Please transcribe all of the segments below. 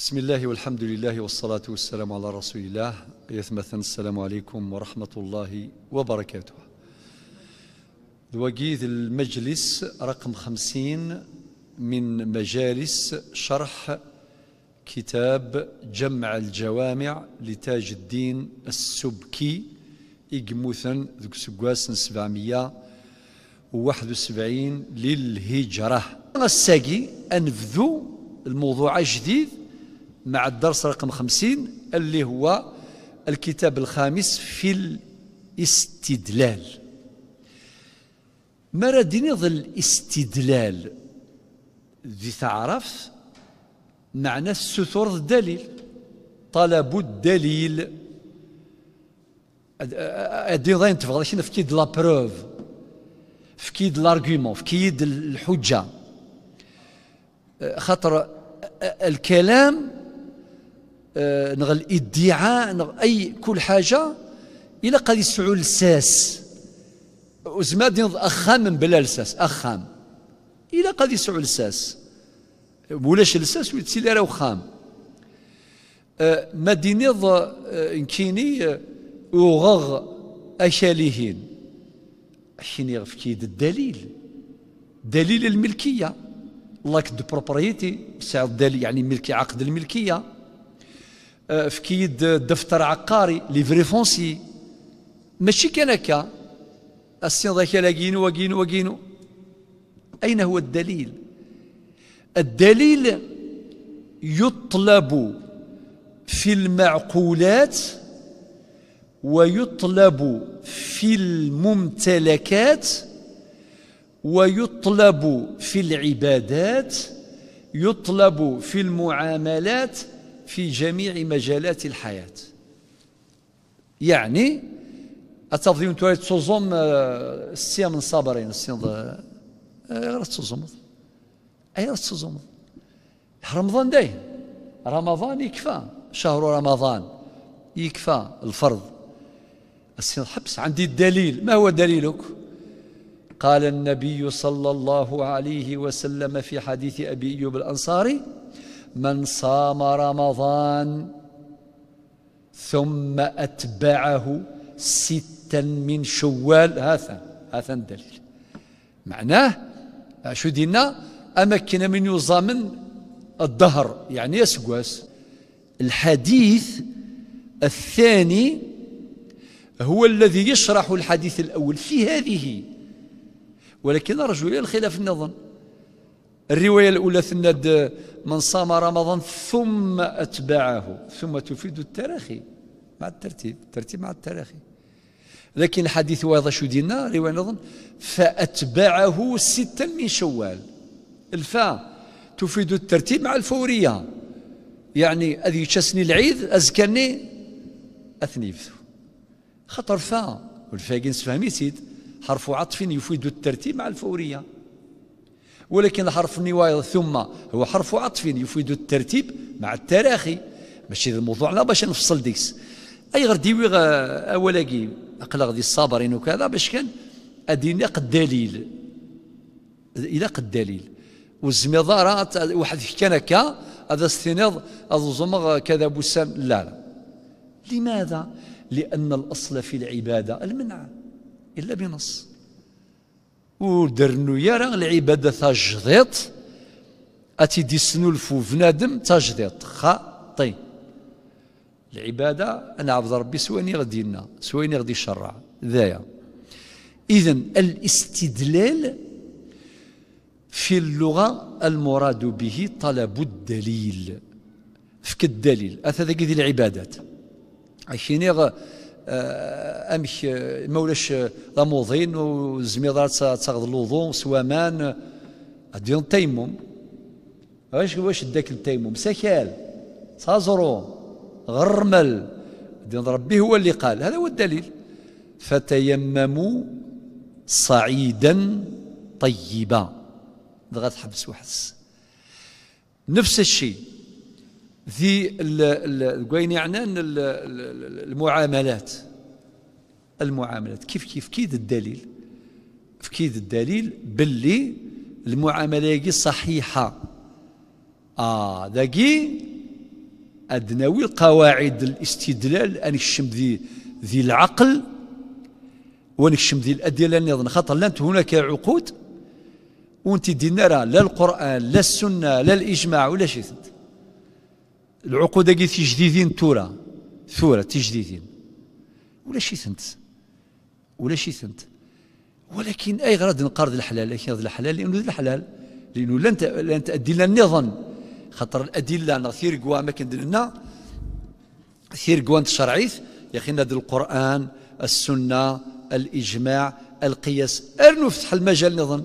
بسم الله والحمد لله والصلاة والسلام على رسول الله يثمثن السلام عليكم ورحمة الله وبركاته ذوقيذ المجلس رقم خمسين من مجالس شرح كتاب جمع الجوامع لتاج الدين السبكي إجموثن ذوك سقواس سبعمية وواحد وسبعين للهجرة الساقي أنفذوا الموضوع جديد مع الدرس رقم خمسين اللي هو الكتاب الخامس في الاستدلال مراد نظ الاستدلال ذي تعرف معنى السثور الدليل طلب الدليل ادي غير انت شنو فكيد لا بروف فكيد لارغيومون فكيد الحجه خاطر الكلام آه، نغ الادعاء نغ اي كل حاجه الى قد يسعوا الساس وزما دين اخام من بلا لساس اخام الى قد يسعوا الساس ولاش لساس ويتسيلي راه وخام أه ما دينيض نكيني آه، وغغ آه، أشاليهين حين يغف كيد الدليل دليل الملكية لاك دو بروبريتي الدليل يعني ملكي عقد الملكية آه، في كيد آه، دفتر عقاري ليفري فونسي ماشي كان هكا السين ذاك لاقينو وكينو وكينو أين هو الدليل الدليل يطلب في المعقولات ويطلب في الممتلكات ويطلب في العبادات يطلب في المعاملات في جميع مجالات الحياة يعني التفضيل تولي تصوم آه، السيا من صابرين السيا غير تصوم اي غير تصوم رمضان داين رمضان يكفى شهر رمضان يكفى الفرض السيد حبس عندي الدليل ما هو دليلك قال النبي صلى الله عليه وسلم في حديث أبي أيوب الأنصاري من صام رمضان ثم أتبعه ستا من شوال هذا هذا الدليل معناه شو دينا أمكن من يزامن الظهر يعني يسقس الحديث الثاني هو الذي يشرح الحديث الأول في هذه ولكن رجل الخلاف النظر الرواية الأولى ثند من صام رمضان ثم أتبعه ثم تفيد التراخي مع الترتيب الترتيب مع التراخي لكن الحديث واضح شو دينا رواية نظن فأتبعه ستا من شوال الفاء تفيد الترتيب مع الفورية يعني أذي تشسني العيد أزكني أثنيفث خطر فاء والفاقين سفهمي سيد حرف عطف يفيد الترتيب مع الفورية ولكن حرف النوايض ثم هو حرف عطف يفيد الترتيب مع التراخي ماشي لا باش نفصل ديس اي غير ديوي اولاكي اقلا غادي الصابرين وكذا باش كان اديني قد دليل الى قد دليل والزميضة واحد كان هكا هذا استناض هذا زمغ كذا بسام لا لا لماذا؟ لأن الأصل في العبادة المنع إلا بنص ودرنو يرى العبادة تجديط أتي ديسنو الفو فنادم تجديط خاطي العبادة أنا عبد ربي سواني غدينا سويني سواني غدي يشرع ذايا إذا الاستدلال في اللغة المراد به طلب الدليل فك الدليل أثاث ذي العبادات عشان آه، امك آه، ما ولاش غموضين آه، والزميضه تاخذ الوضوء سوامان دير التيمم واش واش داك التيمم سكال صازرو غرمل دين ربي هو اللي قال هذا هو الدليل فتيمموا صعيدا طيبا غتحبس وحس نفس الشيء في الكوين يعنان المعاملات المعاملات كيف كيف كيد الدليل في كيد الدليل باللي المعامله صحيحه اه داكي ادناوي القواعد الاستدلال الشم ذي ذي العقل ونكشم ذي الادله النظام خاطر لانت هناك عقود وانت دينا لا القران لا السنه لا الاجماع ولا شيء العقود كي تجديدين تورا ثورة تجديدين ولا شي ثنت ولا شي ثنت ولكن اي غرض نقرض الحلال اي غرض الحلال لانه الحلال لانه لن لن تؤدي لنا النظام خاطر الادله انا سير كوا ما كندير لنا ثير كوا الشرعيث يا اخي ناد القران السنه الاجماع القياس ارنو فتح المجال نظن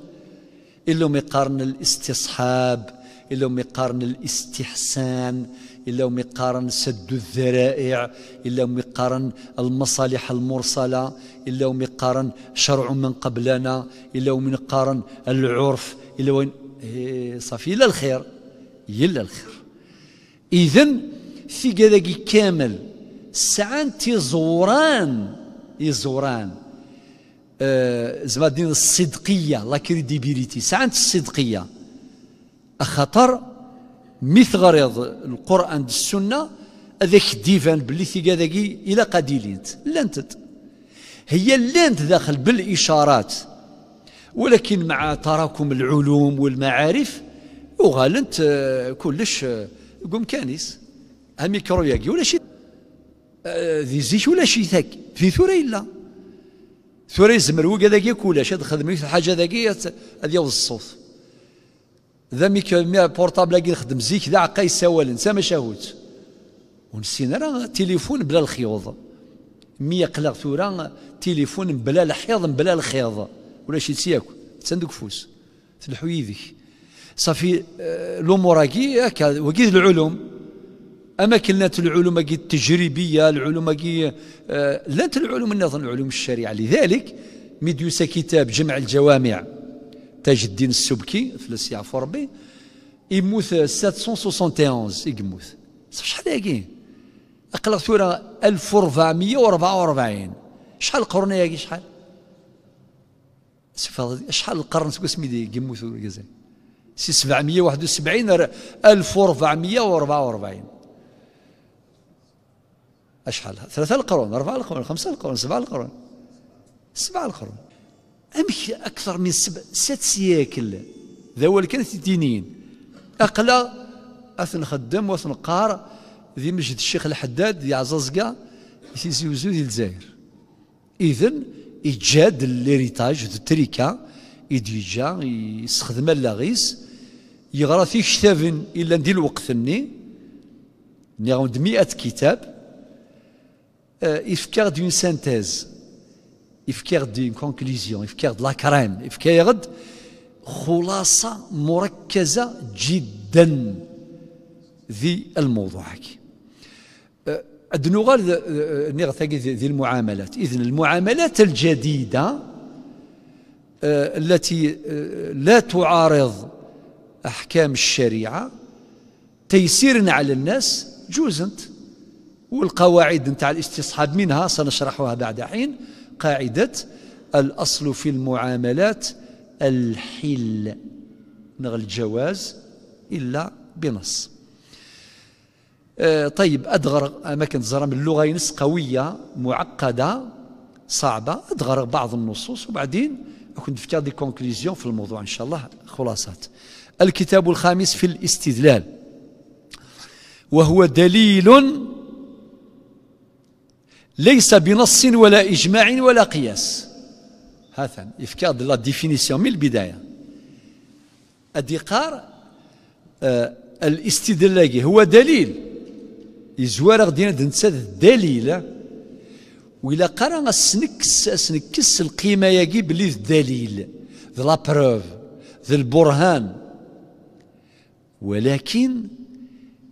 الا يقارن الاستصحاب الا يقارن الاستحسان إلا مقارن سد الذرائع إلا مقارن المصالح المرسلة إلا مقارن شرع من قبلنا إلا مقارن العرف إلا وين إيه، صافي إلا الخير إلا الخير إذن في قذاقي كامل سعان تزوران يزوران آه زعما الصدقية لا كريديبيليتي سعان الصدقية أخطر مي تغريض القران السنه هذاك ديفان بلي ثيقا ذاكي الى قديلينت لانتت هي لانت داخل بالاشارات ولكن مع تراكم العلوم والمعارف وغالنت آه، كلش آه، قوم كانيس اميكرو ولا شي آه، ذي زيش ولا شي ثاك في ثوري لا ثوري يزمر وكذا كي كولاش هاد خدمي حاجة ذاكي هذا الصوت ذا ميك بورتابل كي نخدم زيك ذا عقاي سوال نسى شاهوت ونسينا راه تليفون بلا الخيوط مي يقلق ثورا تليفون بلا الحيض بلا الخيض ولا شي تسياك تندوك فوس تلحو يديك صافي الاموراكي هكا وكي العلوم اماكن العلوم كي التجريبيه العلوم كي لا العلوم النظر العلوم الشريعه لذلك ميديوسا كتاب جمع الجوامع تاج الدين السبكي في السي يعفو ربي يموت 771 يموت شحال هاكي اقلق ثورة 1444 شحال القرن هاكي شحال شحال القرن سكو سمي دي يموت الجزائر سي 771 1444 اشحال ثلاثة القرون أربعة القرون خمسة القرون سبعة القرون سبعة القرون أمشي أكثر من سبع ست سياكل ذوال كانت دينين أقلا أثنخدم وأثنقار ذي مجد الشيخ الحداد ذي عزازقا ذي زوزو ذي الزاير إذن إجاد ليريتاج ذو التريكا إديجا يستخدم اللاغيس يغرى في كتاب إلا آه، ندي الوقت ني ني 100 كتاب إفكار دون سانتيز دي كونكليزيون دي لاكريم يفكيغد خلاصة مركزة جدا ذي الموضوع أه، أدنوغال أه، ذي المعاملات إذن المعاملات الجديدة أه، التي لا تعارض أحكام الشريعة تيسيرا على الناس جوزنت والقواعد نتاع الاستصحاب منها سنشرحها بعد حين قاعدة الأصل في المعاملات الحل نغ الجواز إلا بنص آه، طيب أدغر ما كنت زرم اللغة ينس قوية معقدة صعبة أدغر بعض النصوص وبعدين كنت في دي كونكليزيون في الموضوع إن شاء الله خلاصات الكتاب الخامس في الاستدلال وهو دليل ليس بنص ولا إجماع ولا قياس هذا إفكار لا ديفينيسيون من البداية أديقار آه الاستدلال هو دليل يزوار غدينا دنساد الدليل وإلا قرا سنكس سنكس القيمة يجي بلي الدليل ذا لا بروف ذا البرهان ولكن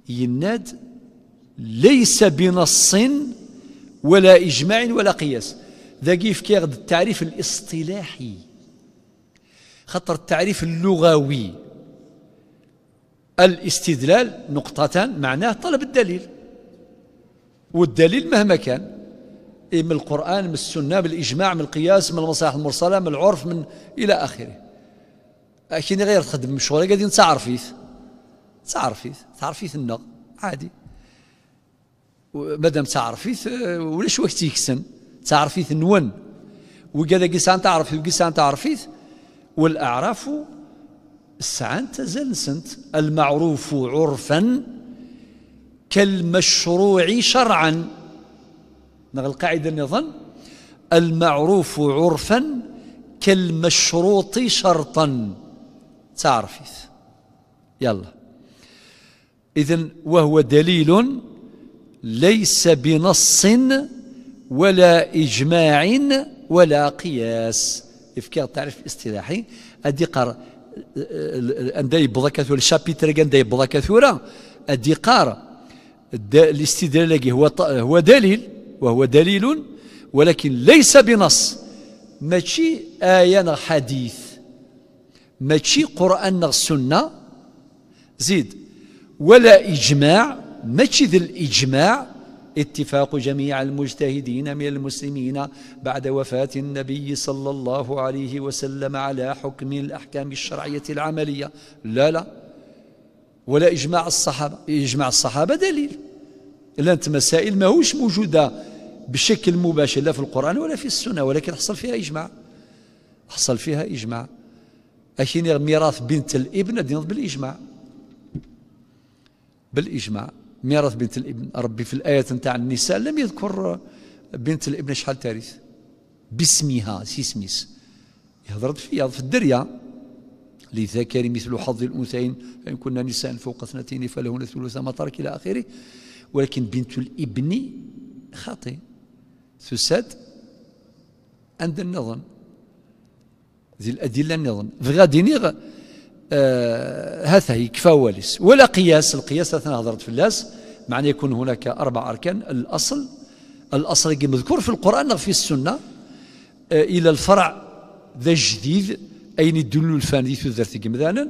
يناد ليس بنص ولا إجماع ولا قياس ذا كيف كيغد التعريف الاصطلاحي خطر التعريف اللغوي الاستدلال نقطتان معناه طلب الدليل والدليل مهما كان إيه من القرآن من السنة من الإجماع من القياس من المصالح المرسلة من العرف من إلى آخره أكيد غير تخدم مشغولة قاعدين تعرفيث تعرفيث تعرفيث النغ عادي مادام تعرفيت ولاش وقت يكسن تعرفيت نون وكذا قيسان تعرفيت وقيسان تعرفيت والأعراف السعان تزال سنت المعروف عرفا كالمشروع شرعا نغ القاعدة نظن المعروف عرفا كالمشروط شرطا تعرفيت يلا اذا وهو دليل ليس بنص ولا إجماع ولا قياس إفكار تعرف اصطلاحي أدي قار أندي يبضى كثورة الشابيتر أندي يبضى كثورة أدي قار الاستدلال هو هو دليل وهو دليل ولكن ليس بنص ماشي آية حديث ماشي قرآن سنة زيد ولا إجماع ماشي الإجماع اتفاق جميع المجتهدين من المسلمين بعد وفاة النبي صلى الله عليه وسلم على حكم الأحكام الشرعية العملية لا لا ولا إجماع الصحابة إجماع الصحابة دليل إلا أنت مسائل ماهوش موجودة بشكل مباشر لا في القرآن ولا في السنة ولكن حصل فيها إجماع حصل فيها إجماع أشيني ميراث بنت الابن دينض بالإجماع بالإجماع ميراث بنت الابن ربي في الآية نتاع النساء لم يذكر بنت الابن شحال تاريخ باسمها سي سميس في فيها في الدرية لذكر مثل حظ الأنثيين فإن كنا نساء فوق اثنتين فلهن ثلث ما ترك إلى آخره ولكن بنت الابن خاطئ تساد عند النظم ذي الأدلة غادي فغادي هذا آه، هي وليس ولا قياس القياس أثناء هضرت في اللاس معنى يكون هناك أربع أركان الأصل الأصل مذكور في القرآن في السنة آه، إلى الفرع ذا الجديد أين يدل الفاني في الذرث مثلا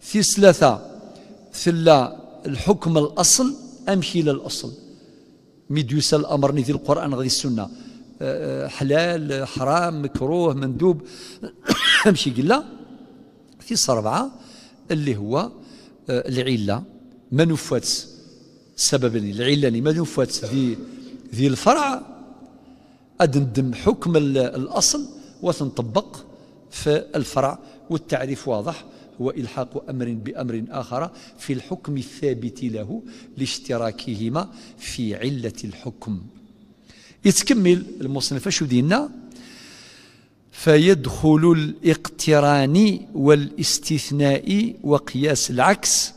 في ثلاثة ثلا الحكم الأصل امشي الى الأصل ميدوس الأمر نذي القرآن غادي السنة آه، حلال حرام مكروه مندوب أمشي قلا في أربعة اللي هو آه، العلة ما نفوت سببا العلة اللي ما نفوت ذي ذي الفرع أدندم حكم الأصل وتنطبق في الفرع والتعريف واضح هو إلحاق أمر بأمر آخر في الحكم الثابت له لاشتراكهما في علة الحكم يتكمل المصنف شو ديننا فيدخل الاقتران والاستثناء وقياس العكس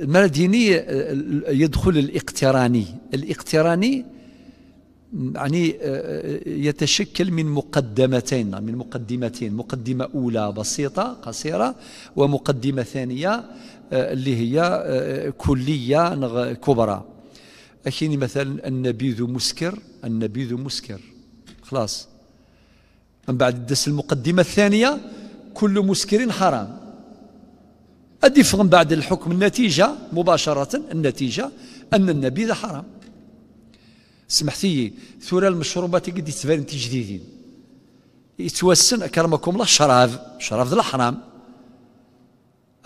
مرديني يدخل الاقتراني الاقتراني يعني يتشكل من مقدمتين من مقدمتين مقدمة أولى بسيطة قصيرة ومقدمة ثانية اللي هي كلية كبرى أكيني مثلا النبيذ مسكر النبيذ مسكر خلاص من بعد الدس المقدمة الثانية كل مسكر حرام أدفغ من بعد الحكم النتيجة مباشرة النتيجة أن النبيذ حرام سمحتي ثورة المشروبات قد يتبان تجديدين يتوسن أكرمكم الله شراف شراف ذا الحرام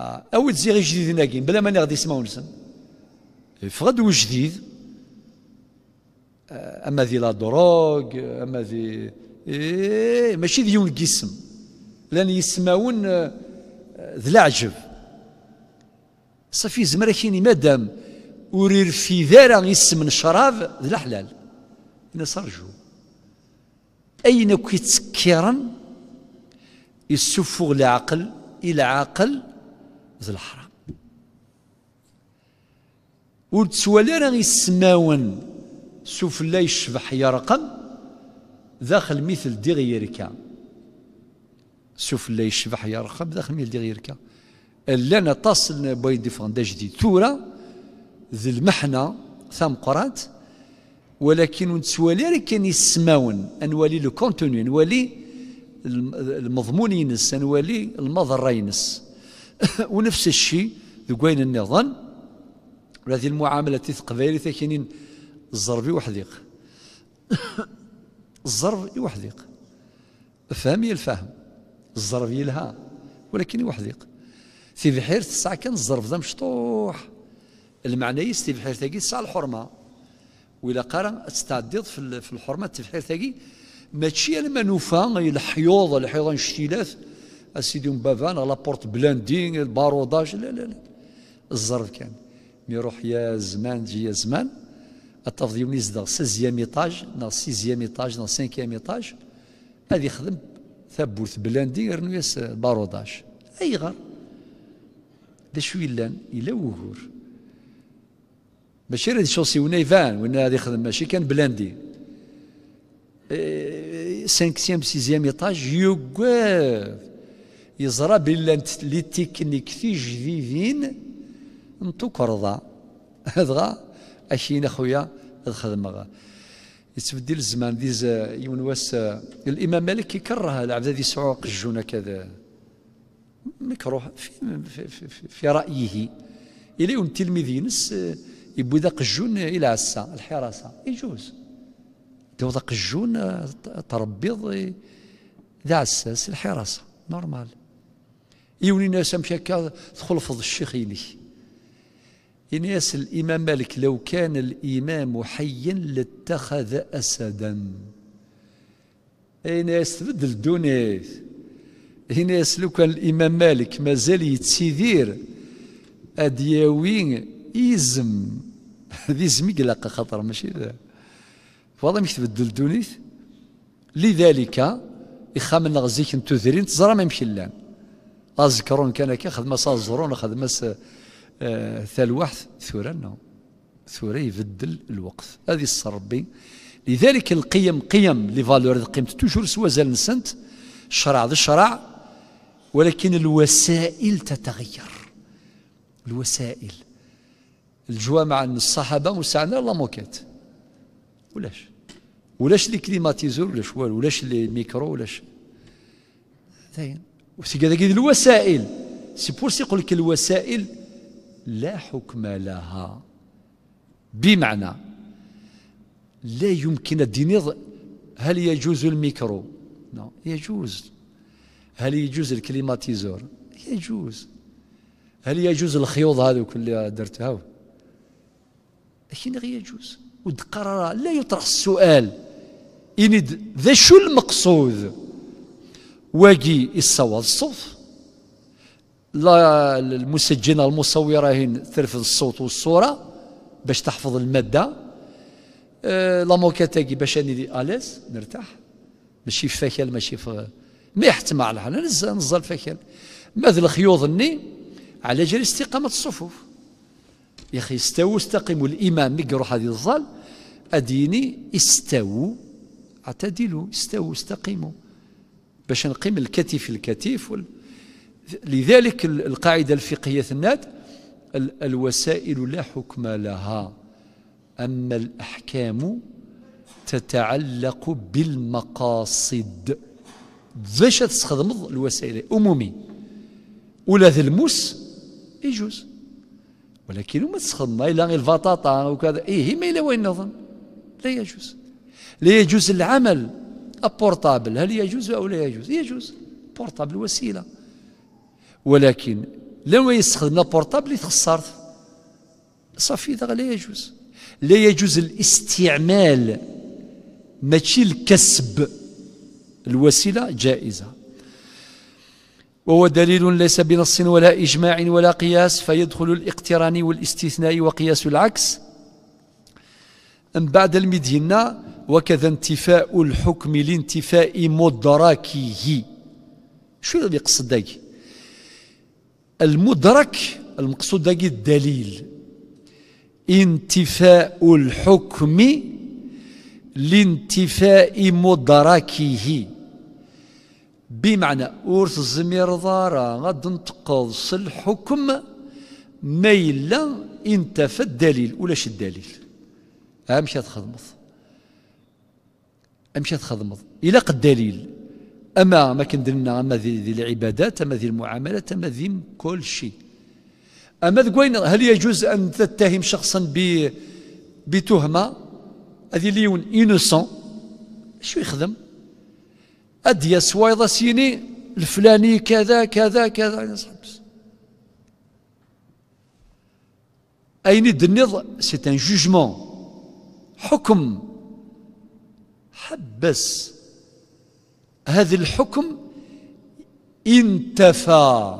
آه، أو تزيغ جديد ناقين بلا ما نغدي يسمعون نسن فغد وجديد آه، اما ذي لا دروغ اما ذي إيه ماشي ذي الجسم لان يسمون آه، ذي العجب صافي زمرا كيني مادام ورير في ذارا يسمن شراب ذي الحلال انا صرجو اين كيتسكرا يسفغ العقل الى عقل ذي الحرام ور تسوالي يسماون سوف لا يشبح يرقم داخل مثل دي غيرك سوف لا يشبح يرقم داخل مثل دي غيرك لنا تصل ديفون فندا جديد تورا ذي المحنة ثم قرات ولكن نتوالي كان يسماون انوالي لو كونتوني انوالي المضمون ينس انوالي المضر ينس ونفس الشيء ذو النظام هذه المعاملة بها ثكنين الزرب يوحذيق الزرب يوحذيق فهم الفهم الزرب يلها ولكن يوحذيق في بحيرة الساعة كان الزرب ذا مشطوح المعنى يستي بحيرة تاقي الساعة الحرمة وإلا قرا تستعدد في الحرمة في بحيرة تاقي ماشي انا ما نوفا الحيوض الحيوض انشتيلاث اسيدي مبافان لابورت بلاندين الباروداج لا لا لا الزرب كان يروح يا زمان تجي يا زمان التفضيل اللي زدغ سيزيام ايطاج نار سيزيام ايطاج نار سانكيام ايطاج هذه يخدم ثبوث بلاندي يرنو ياس باروداج اي غار دا شوي لان الى وهور ماشي هذه شوسي ونيفان وين هذه يخدم ماشي كان بلاندي إيه، سانكسيام سيزيام ايطاج يوكاف يزرى بلان لي في جديدين نتو كرضا هذا أكين أخويا الخدمة يتبدل الزمان ديز يون واس الإمام مالك يكره العبد هذه سعوق الجونة كذا مكروه في, في, في, في رأيه إلى يوم التلميذ ينس آه، يبو ذا قجون إلى عسا الحراسة يجوز تو ذا قجون آه، تربيض آه، ذا عساس الحراسة نورمال يوني ناس مشي هكا تخلفض الشيخ يلي إنياس الإمام مالك لو كان الإمام حيا لاتخذ أسدا إنياس تبدل الدنيا إنياس لو كان الإمام مالك مازال يتسيدير أدياوين إزم هذه زميك لاقى خطر ماشي ذا فوالا مش تبدل الدنيا لذلك يخامن غزيك ذرين تزرى ما يمشي لان أذكرون كان كي خدمة صازرون خدمة آه، ثلوحث ثورة نو ثورة يبدل الوقت هذه الصربي لذلك القيم قيم لي فالور قيمت توجور سوا زال نسنت الشرع ذا الشرع ولكن الوسائل تتغير الوسائل الجوامع عن الصحابه وسعنا لا موكيت ولاش ولاش لي كليماتيزور ولاش والو ولاش لي ميكرو ولاش زين وسي كذا الوسائل سي بور سي يقول لك الوسائل لا حكم لها بمعنى لا يمكن الدين هل يجوز الميكرو نو يجوز هل يجوز الكليماتيزور يجوز هل يجوز الخيوط هذوك اللي درتها لكن غير يجوز ود قرار لا يطرح السؤال إن ذا شو المقصود واجي الصوت الصوف لا المسجنه المصوره هين ترفض الصوت والصوره باش تحفظ الماده أه لا موكاتاكي باش دي اليز نرتاح ماشي في فاكل ماشي في ما يحتم على انا نزل فاكل الخيوض خيوظني على جال استقامه الصفوف يا اخي استو استقيموا الامام ميك يروح هذه الظل اديني استو اعتدلوا استو استقيموا باش نقيم الكتف الكتف وال... لذلك القاعدة الفقهية الناد الوسائل لا حكم لها أما الأحكام تتعلق بالمقاصد باش تستخدم الوسائل أمومي ولا ذا الموس يجوز ولكن ما تستخدم إلا غير البطاطا وكذا إيه ما إلا وين نظن لا يجوز لا يجوز العمل أبورتابل هل يجوز أو لا يجوز يجوز بورتابل وسيلة ولكن لما يستخدم لابورتابل يتخسر صافي هذا لا يجوز لا يجوز الاستعمال ماشي الكسب الوسيلة جائزة وهو دليل ليس بنص ولا إجماع ولا قياس فيدخل الاقتران والاستثناء وقياس العكس من بعد المدينة وكذا انتفاء الحكم لانتفاء مدركه شو اللي يقصد ذلك المدرك المقصود داكي الدليل انتفاء الحكم لانتفاء مدركه بمعنى ورث الزمير ضارا غد انتقص الحكم ما إلا انتفى الدليل ولاش الدليل امشي تخدمض امشي تخدمض إلا الدليل أما ما لنا أما ذي العبادات أما ذي المعاملات أما ذي كل شيء أما ذكوين هل يجوز أن تتهم شخصا ب بتهمة هذه ليون إنوسون شو يخدم أديا سويضه سيني الفلاني كذا كذا كذا أين دنيض سي ان جوجمون حكم حبس هذا الحكم انتفى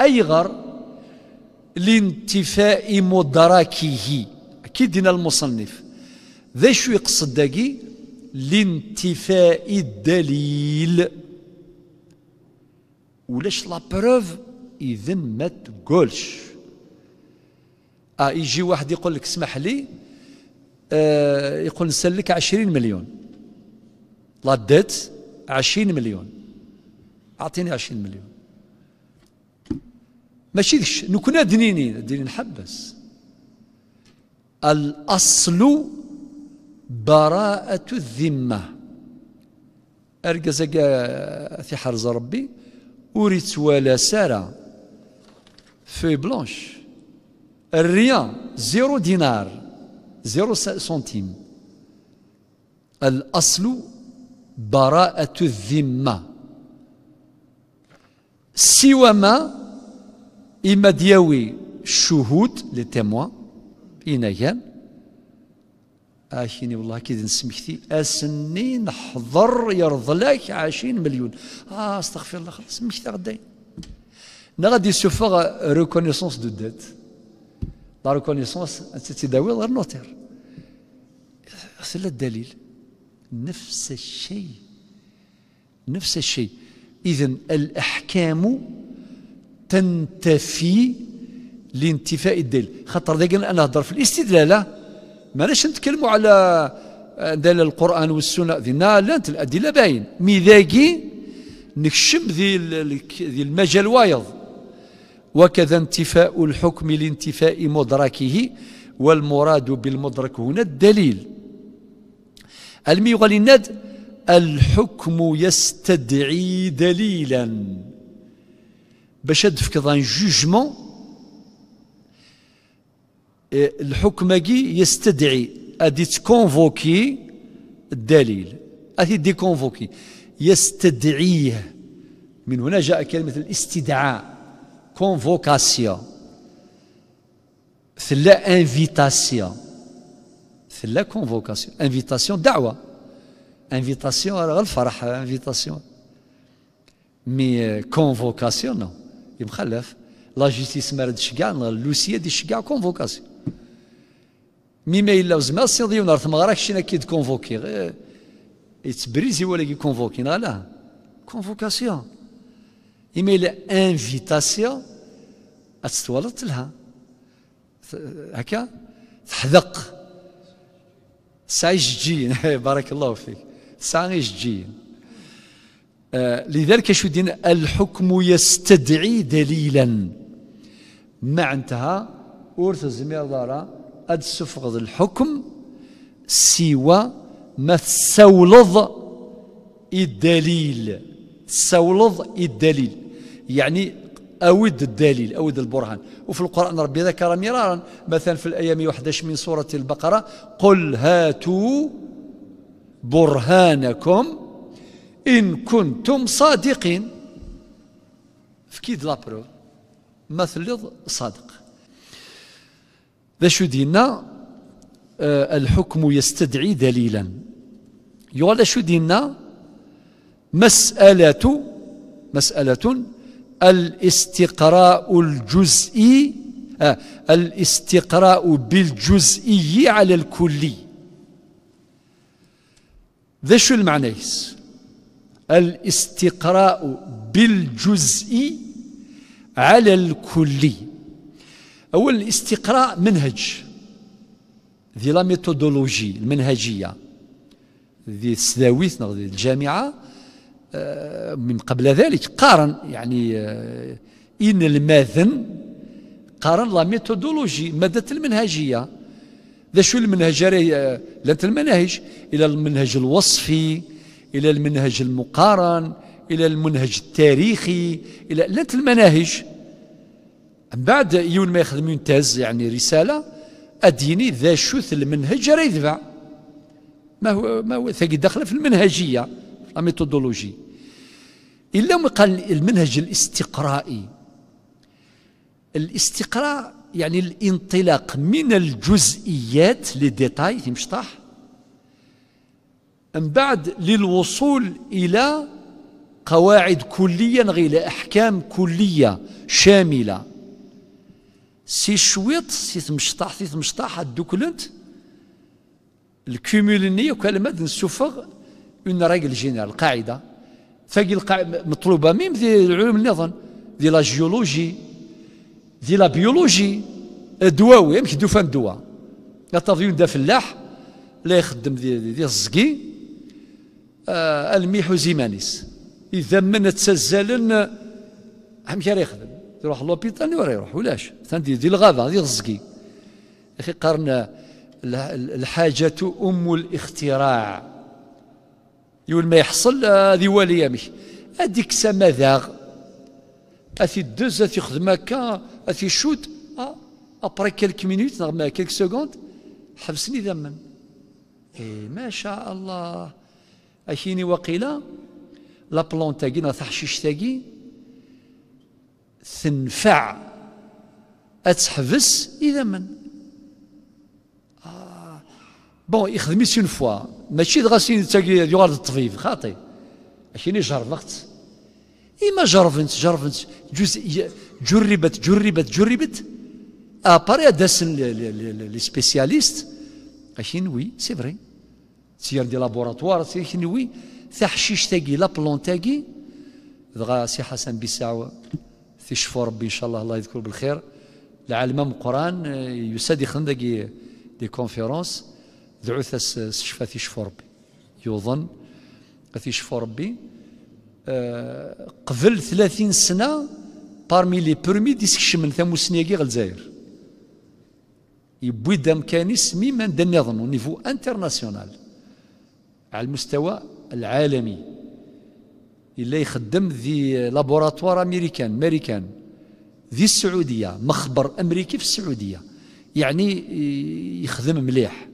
أيغر لانتفاء مدركه أكيد دينا المصنف ذا شو يقصد داقي لانتفاء الدليل ولاش لا بروف اذا ما تقولش اه يجي واحد يقول لك اسمح لي آه يقول نسلك 20 مليون لا ديت عشرين مليون أعطيني عشرين مليون ماشي دكش نكون دنينين ديني نحبس الأصل براءة الذمة أرقزك في حرز ربي أريد ولا سارة في بلانش الريان زيرو دينار زيرو سنتيم الأصل براءة الذمة سوى ما إما دياوي الشهود لي تيموان إنايان آشيني والله كي نسمحتي أسني نحضر يرضلاك عشرين مليون آه استغفر الله خلاص سمكتي غداين نا غادي سوفوغ ريكونيسونس دو ديت لا ريكونيسونس أنت تداوي غير نوتير هذا الدليل نفس الشيء نفس الشيء إذا الأحكام تنتفي لانتفاء الدليل خاطر دقيقة أنا نهضر في الاستدلال ماناش نتكلموا على دلالة القرآن والسنة ذينا لا أنت الأدلة باين ميذاقي نكشم ذي, ذي المجال وايض وكذا انتفاء الحكم لانتفاء مدركه والمراد بالمدرك هنا الدليل يقال الناد الحكم يستدعي دليلا باش تفكض ان جوجمون الحكم يستدعي ادي تكونفوكي الدليل ادي ديكونفوكي يستدعيه من هنا جاء كلمة الاستدعاء كونفوكاسيون ثلا انفيتاسيون في لا كونفوكاسيون انفيتاسيون دعوه انفيتاسيون راه الفرح انفيتاسيون مي كونفوكاسيون نو يمخلف لا جيستيس ما ردش كاع لوسيا ديش كاع كونفوكاسيون مي ما الا زعما سي ديون ما راكش انا كي تكونفوكي يتبريزي ولا كي كونفوكي لا كونفوكاسيون ايما الا انفيتاسيون تتوالط لها هكا تحذق سايشجين بارك الله فيك سايشجين آه لذلك شو دين الحكم يستدعي دليلا ما انتهى ورث الزمير دارا اد سفغض الحكم سوى ما تسولض الدليل تسولض الدليل يعني أود الدليل أود البرهان وفي القرآن ربي ذكر مرارا مثلا في الأيام 11 من سورة البقرة قل هاتوا برهانكم إن كنتم صادقين فكيد لابرو مثل صادق ذا شو دينا آه الحكم يستدعي دليلا يقول شو دينا مسألة مسألة الاستقراء الجزئي آه، الاستقراء بالجزئي على الكلي ذا شو المعنى الاستقراء بالجزئي على الكلي أول الاستقراء منهج ذي لا ميثودولوجي المنهجية ذي السداويث ذي الجامعة آه، من قبل ذلك قارن يعني آه، إن الماذن قارن لا ميثودولوجي مادة المنهجية ذا شو المنهج آه، لا المناهج إلى المنهج الوصفي إلى المنهج المقارن إلى المنهج التاريخي إلى لا المناهج من بعد يون ما يخدم ينتاز يعني رسالة أديني ذا شوث المنهج راه يذبع ما هو ما هو ثقي دخل في المنهجية لا ميثودولوجي الا قال المنهج الاستقرائي الاستقراء يعني الانطلاق من الجزئيات ديتاي يمشطح من بعد للوصول الى قواعد كليه غير احكام كليه شامله سي شويط سي تمشطح سي تمشطح الدوكلنت الكوميولينيه وكلمات نسوفغ اون ريغل جينيرال قاعده فاقي مطلوبه ميم ذي العلوم النظام ذي لا جيولوجي ذي لا بيولوجي دواوي يمك دوفان دوا الطافيون دا فلاح لا يخدم ذي ذي الزقي آه الميح وزيمانيس اذا من تسزلن هم كان يخدم يروح لوبيتال ولا يروح ولاش ثاني ذي الغابه ذي الزقي اخي قرنا الحاجه ام الاختراع يول ما يحصل آه، ذي والي يمي هذيك سما ذاغ اثي دوز اثي خدمة كا اثي شوت آه، ابري كيلك مينوت كيلك سكوند حبسني من إيه ما شاء الله اكيني وقيلا لا بلون تاكي لا تحشيش تاكي تنفع اتحبس اذا من آه. بون يخدمي سي فوا ماشي غاسي تاقي يغار الطبيب خاطي عشان جربت ايما إما جربت جربت جزء جربت جربت جربت أباري داس لي سبيسياليست عشان وي سي فري سير دي لابوراتوار عشان وي تحشيش تاقي لا بلون تاقي دغا سي حسن بيساو تشفو ربي إن شاء الله الله يذكر بالخير العالم من القرآن يسادي خندقي دي كونفيرونس ثس شفا في ربي يوظن في ربي قبل 30 سنه بارمي لي بيرمي ديسكشمن سنيكي غير الجزائر كان اسمي من دا نظن نيفو انترناسيونال على المستوى العالمي الا يخدم ذي لابوراتوار امريكان امريكان ذي السعوديه مخبر امريكي في السعوديه يعني آه، يخدم مليح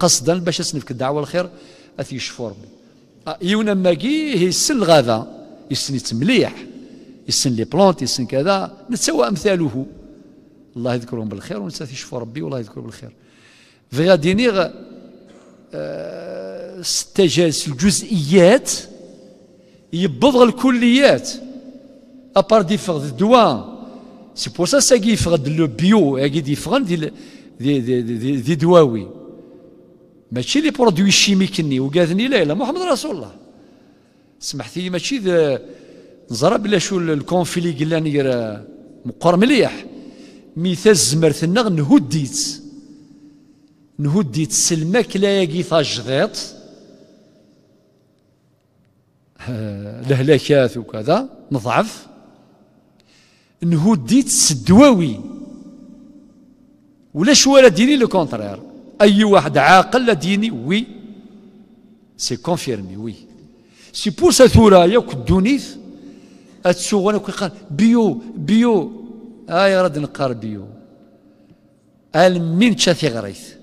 قصدا باش نسنفك الدعوه الخير اثي يشفو ربي آه، يونا ماكي يسن الغابه يسن يتمليح يسن لي بلونت يسن كذا نتسوى امثاله الله يذكرهم بالخير ونسى يشفو ربي والله يذكره بالخير في غادينيغ استجاز آه، الجزئيات يبضغ الكليات ابار ديفغ دوا سي بور سا سا كيفغ لو بيو هاكي ديفغن ذي ذي ذي, ذي دواوي ماشي لي برودوي شيميكني وقاذني لا لا محمد رسول الله سمحتي ماشي نزرى بلا شو الكونفلي قلاني مقر مليح ميثاز الزمرت النغ نهديت نهديت سلمك لا يقي فاجضيط آه، وكذا نضعف نهديت الدواوي ولا شوالة ديني لو كونترير أي واحد عاقل لا ديني وي سي كونفيرمي وي سي بور سا ثورايا كدونيث اتسوغ انا قال بيو بيو اي آه راد نقار بيو المين تشا غريس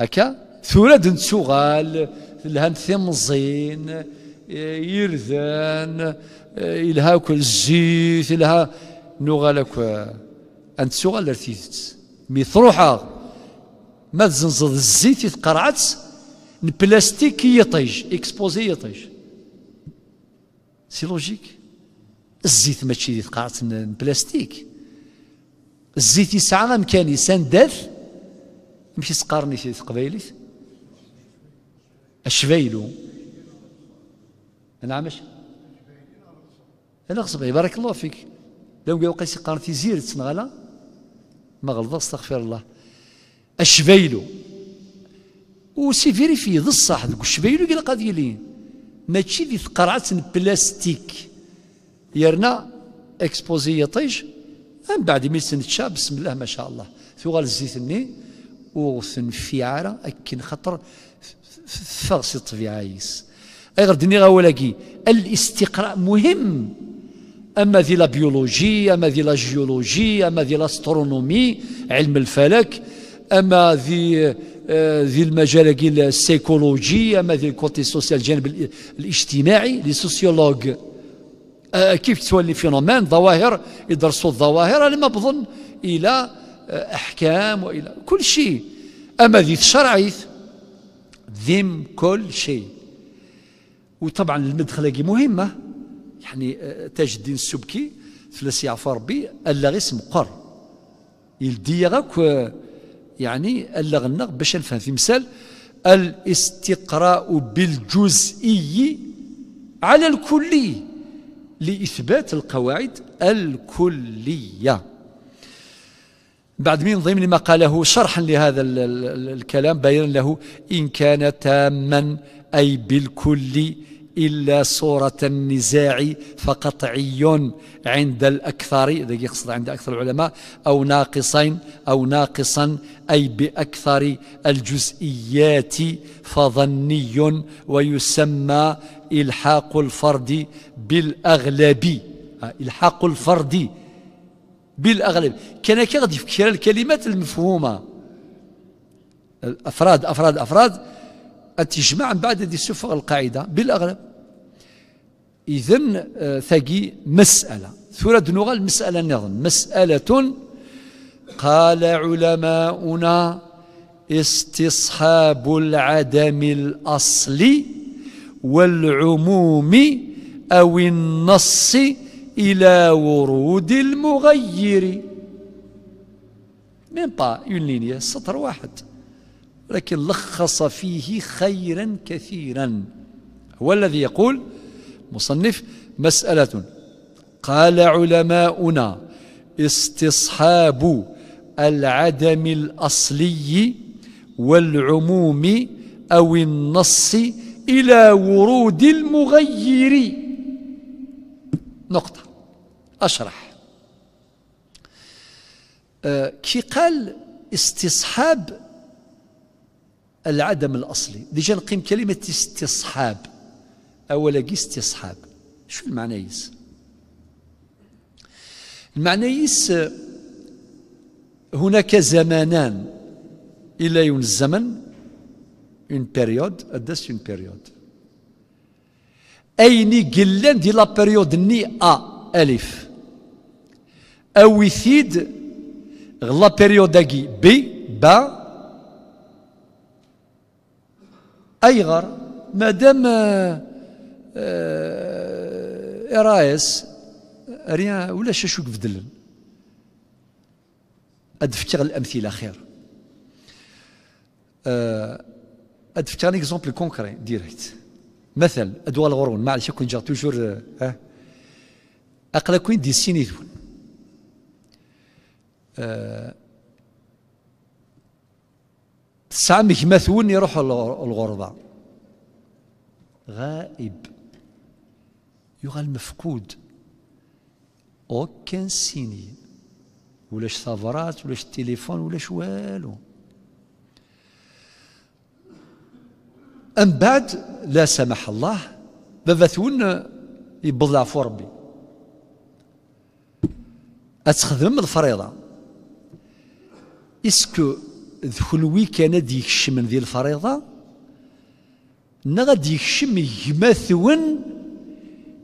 هكا ثورة نتسوغال لهانت ثمزين آه يرذان الهاك آه الزيت الها نوغالك أن سؤال لرتيتت مي ما تزنزض الزيت يتقرعت البلاستيك يطيج اكسبوزي يطيج سي لوجيك الزيت ماشي يتقرعت البلاستيك الزيت يسعى مكاني يسانداث يمشي تقارني في تقبايليت الشبايلو نعم اش انا غصب بارك الله فيك لو قال قيس زيرت في ما غلط استغفر الله الشبيلو وسي فيريفي ذا الصح ذوك الشبايلو يلقى ديالين ماشي ذي تقرعت بلاستيك يرنا اكسبوزي يطيش من بعد ملي تشا بسم الله ما شاء الله ثغال الزيتني في عارة اكن خطر فغسي في عايس اي غير دني غاولاكي الاستقراء مهم أما ذي لا بيولوجي أما ذي لا جيولوجي أما ذي لاسترونومي علم الفلك أما ذي آه، ذي المجال السيكولوجي أما ذي الكوتي سوسيال الجانب الاجتماعي لي سوسيولوج آه، كيف تولي فينومين ظواهر يدرسوا الظواهر انا ما بظن إلى آه، أحكام وإلى كل شيء أما ذي الشرعي ذم كل شيء وطبعا المدخلة مهمة يعني آه، تاج الدين السبكي فلس يعفى ربي ألا غير قر يلدي غاك يعني ألا غنغ باش نفهم في مثال الاستقراء بالجزئي على الكلي لإثبات القواعد الكلية بعد من ضمن ما قاله شرحا لهذا الكلام بيان له إن كان تاما أي بالكلي إلا صورة النزاع فقطعي عند الأكثر يقصد عند أكثر العلماء أو ناقصين أو ناقصا أي بأكثر الجزئيات فظني ويسمى إلحاق الفرد بالأغلب إلحاق الفرد بالأغلب كان كغد يفكر الكلمات المفهومة الأفراد أفراد أفراد أتجمع من بعد هذه سفر القاعدة بالأغلب إذن آه، ثقي مسألة ثورة نغال مسألة نظن مسألة قال علماؤنا استصحاب العدم الأصلي والعموم أو النص إلى ورود المغير من با يلينيا سطر واحد لكن لخص فيه خيرا كثيرا هو الذي يقول مصنف مسألة قال علماؤنا استصحاب العدم الأصلي والعموم أو النص إلى ورود المغير نقطة أشرح آه، كي قال استصحاب العدم الأصلي ديجا نقيم كلمة استصحاب أولا جيست استصحاب شو المعنى يس هناك زمانان إلى يون الزمن اون بيريود أدس اون بيريود أيني قلان دي لا بيريود ني أ ألف أو يثيد غلا بيريود أجي بي با أيغر مادام إرايس آه، ريا ولا شاشوك بدلن أدفتر الأمثلة خير أدفكر إكزومبل كونكري ديريكت مثل أدوال غرون معلش كون جا توجور ها أقلا كوين دي سينيثون تسعة مكماثون يروحوا الغربة غائب يغى المفقود كان سيني ولاش صفرات ولاش تليفون ولاش والو أم بعد لا سمح الله بابا ثون فوربي العفو ربي أتخدم الفريضة إسكو ذكل ويكان دي يكشم ذي الفريضة نغا غادي يكشم ثون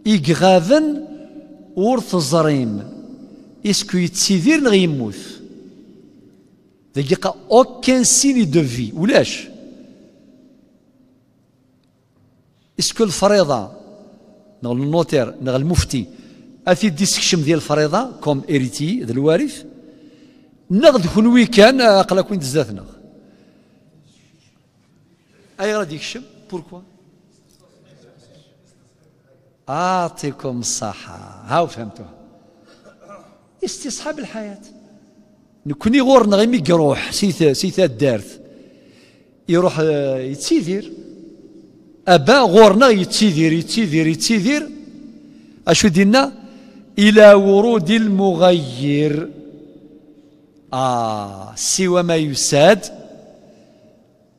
ورث الزريم teẓrim isku yettidir neɣ yemmut دقيقة أوكان سيني دو في ولاش اسكو الفريضة نغ النوتير نغ المفتي أثي ديسكشم ديال الفريضة كوم إريتي ذا الوارث نغ دخنوي كان أقلا كوين دزاتنا أي غادي يكشم بوركوا أعطكم الصحة هاو فهمتوها استصحاب الحياة نكوني غورنا غير ميك يروح سيثا آه، سيثا يروح يتسيدير أبا غورنا يتسيدير يتسيدير يتسيدير أشو دينا إلى ورود المغير آه سوى ما يساد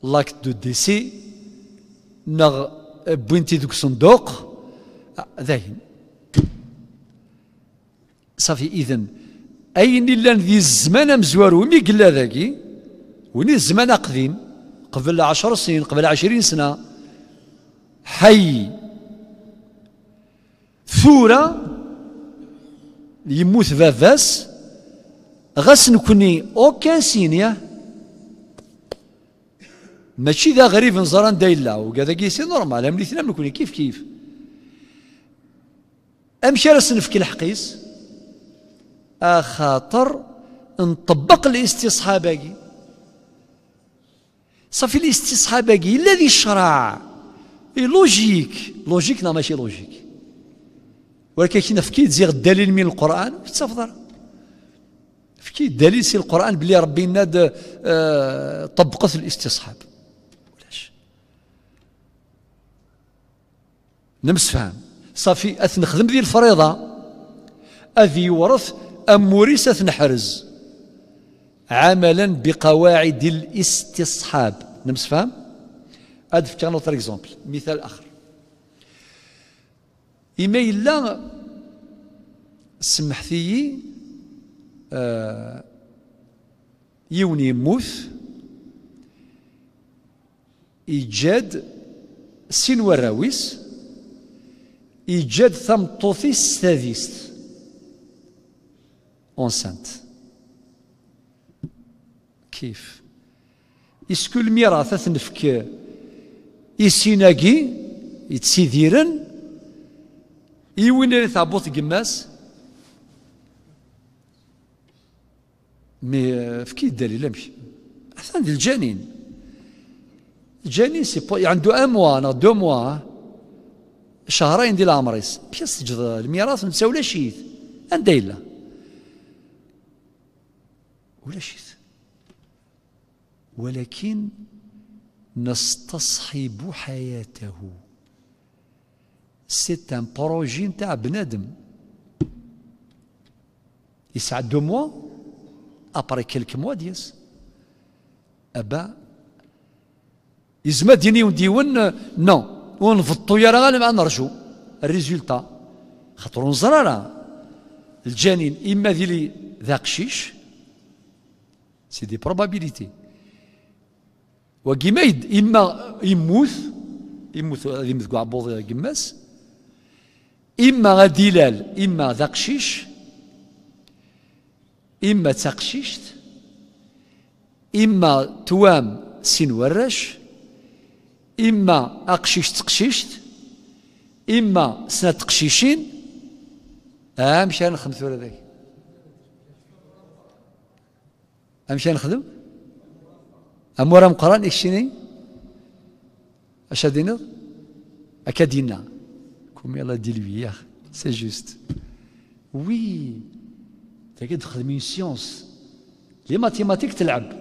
لاك دو ديسي نغ بوينتي دوك صندوق آه، ذهن صافي إذن أين لان ذي الزمان مزوارو ومي قلا ذاكي وني الزمان قديم قبل عشر سنين قبل عشرين سنة حي ثورة يموت باباس غاس نكوني اوكان سينيا ماشي ذا غريب نزران دايلا وكذا كيسي نورمال هم ثنا نكوني كيف كيف امشي راس نفكي الحقيس اخاطر نطبق الاستصحاب هاكي صافي الاستصحاب هاكي الذي اي لوجيك لوجيك لا ماشي لوجيك ولكن كي نفكي زيغ الدليل من القران تفضل فكي الدليل سي القران بلي ربي ناد آه طبقت الاستصحاب نمس فهم صافي أثنخدم ذي الفريضة أذي يورث أم موريس أثنحرز عملا بقواعد الاستصحاب نمسفهم هذا في كان اكزومبل مثال آخر إما إلا سمحتي آه يوني موث إيجاد سين وراويس يجد tamettut ستاديست tadist enceinte كيف اسكو الميراث تنفك اسيناكي يتسيديرن يوين اللي ثابوت قماس مي فكي الدليل امشي احسن الجنين الجنين سي عنده ان موا دو موا شهرين ديال عمريس بيس تجد الميراث نتا ولا شيث انت الا ولا شيث ولكن نستصحب حياته سيت ان بروجي نتاع بنادم يسعى دو موا ابري كيلك موا ديس ابا يزما ديني ونديون نو ونفطو يا راه غنبقى نرجو الريزولتا خاطر نزرى الجنين اما ديالي ذا قشيش سي دي بروبابيليتي وكيما اما يموت يموت غادي يمزقوا بوضي قماس اما غادي اما ذا قشيش اما تاقشيشت اما توام سين وراش إما أقشيش تقشيشت إما سنة تقشيشين أمشي آه، أنا نخدم ولا ذاك أمشي آه، أنا نخدم أم آه، ورا مقران شيني أشا دينر أكا دينا كوم الله دي لوي ياخ سي جوست وي تلقى تخدمي سيونس لي ماتيماتيك تلعب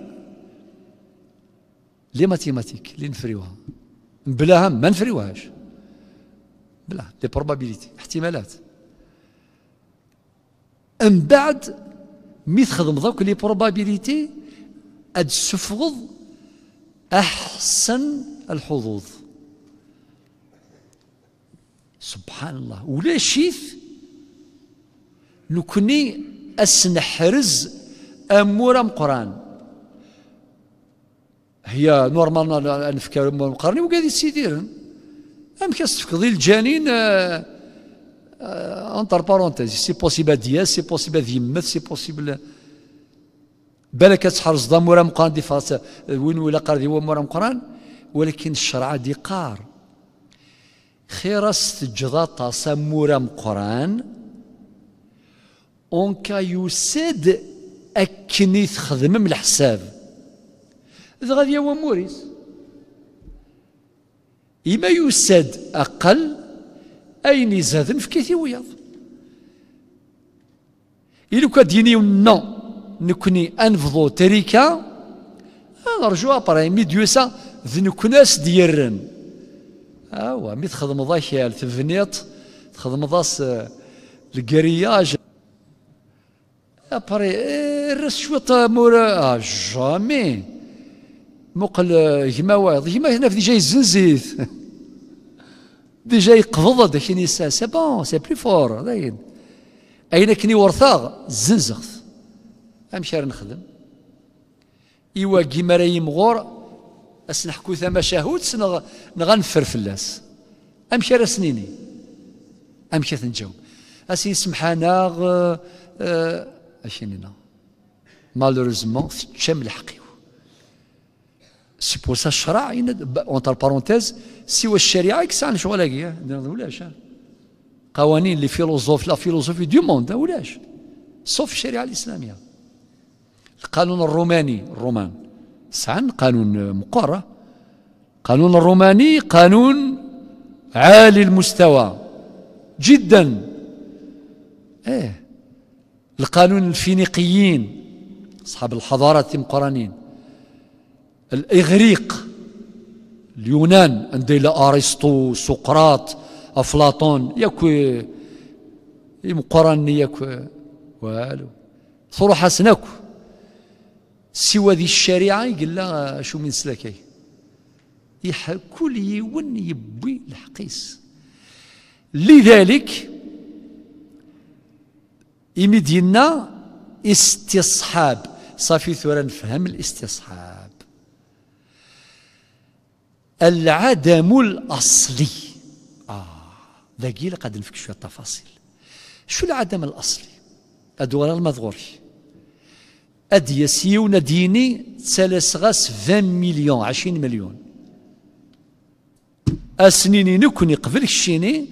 لي ماتيماتيك اللي نفريوها بلاها ما نفريوهاش بلا دي بروبابيليتي احتمالات من بعد مي تخدم ذوك لي بروبابيليتي اد تسفغض احسن الحظوظ سبحان الله ولا شيف لو كني اسنحرز امور قران هي نورمال نفكر وكادي وقاعد أم كاس تفكضي الجنين انتر بارونتيز سي بوسيبل دياس سي بوسيبل يمث سي بوسيبل بالك تحرز ضم ورا مقران دي فاس آه، وين ولا قردي هو مورا مقران ولكن الشرع دي قار خيرس تجضاطا مورا مقران اون كا يسد اكني تخدم من الحساب إذ غادي هو موريس إما يساد أقل أين في فكيتي وياض إلو كديني نو نكوني أنفضو تريكا آه، نرجو أبراي ميديوسا ديوسا ذنكناس ديرن أوا آه، مي تخدمض أكيال الفنيط تخدم أس الكرياج أبراي رس شوية مورا آه، جامي مقل جما واحد جما هنا في جاي يزنزيث ديجا يقبض داك النساء سي بون سي بلي فور داين اين كني ورثاغ الزنزخ امشي راه نخدم ايوا كيما راه يمغور اس نحكو ثما شهود سنغ نغنفر فلاس امشي راه سنيني امشي تنجاوب اسي سمحانا اش نينا مالوريزمون تشم الحقيو سي بو سا الشرع اونتر بارونتيز سوى الشريعه يكسع شغل ولاش قوانين لي فيلوزوف لا فيلوزوفي دو موند ولاش سوف الشريعه الاسلاميه القانون الروماني الرومان سان قانون مقارة قانون الروماني قانون عالي المستوى جدا ايه القانون الفينيقيين اصحاب الحضارات المقارنين الإغريق اليونان عندي أرسطو سقراط أفلاطون ياكو يمقرني ياكو والو صروح سناكو سوى ذي الشريعة يقول لا شو من سلكي كل يون يبوي الحقيس لذلك إمدينا استصحاب صافي ثورا نفهم الاستصحاب العدم الأصلي آه ذاكي قاعد نفك شوية التفاصيل شو العدم الأصلي أدوار المذغور أدي يسيون ديني تسالس غاس 20 مليون 20 مليون أسنيني نكوني قبل الشيني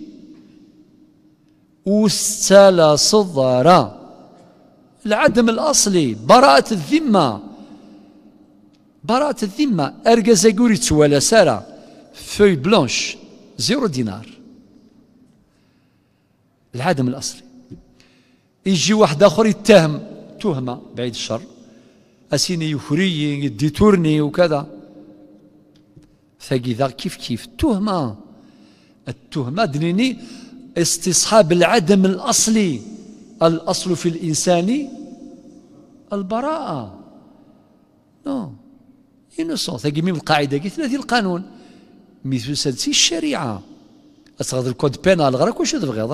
وستالا صدارا العدم الأصلي براءة الذمة براءة الذمة أرجز جوريتس ولا سارة فوي بلانش زيرو دينار العدم الأصلي يجي واحد آخر يتهم تهمة بعيد الشر أسيني يدي يديتورني وكذا فكذا كيف كيف تهمة التهمة دنيني استصحاب العدم الأصلي الأصل في الإنسان البراءة نو no. إنوسونس هاكي من القاعدة كي ثلاثي القانون مثل سادسي الشريعة أصغر الكود بينال غراك واش تبغيض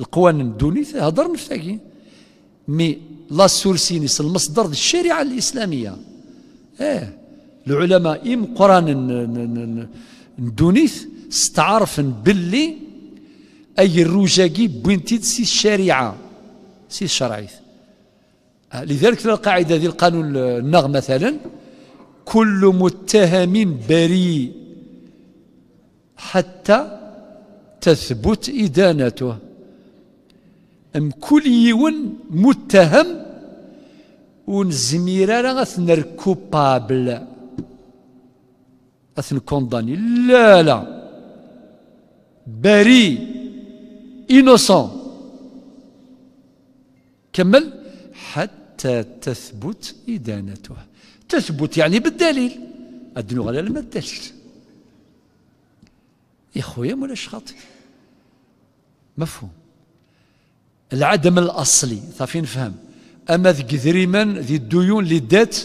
القوانين الدونيث هضر نفتاكي مي لا سورسينيس المصدر الشريعة الإسلامية إيه العلماء إم قران ندونيث استعرفن باللي أي الروجاكي بوينتيد سي الشريعة سي الشرعيث آه، لذلك في القاعدة ذي القانون النغ مثلا كل متهم بريء حتى تثبت إدانته أم كل يون متهم ونزميرا راه الكوبابل كوبابل أثن كونداني لا لا بريء إنوسان كمل حتى تثبت إدانته تثبت يعني بالدليل ادنو على ما الدليل يا خويا مولاش خاطي مفهوم العدم الاصلي صافي نفهم اما ذي ذريما ذي الديون اللي دات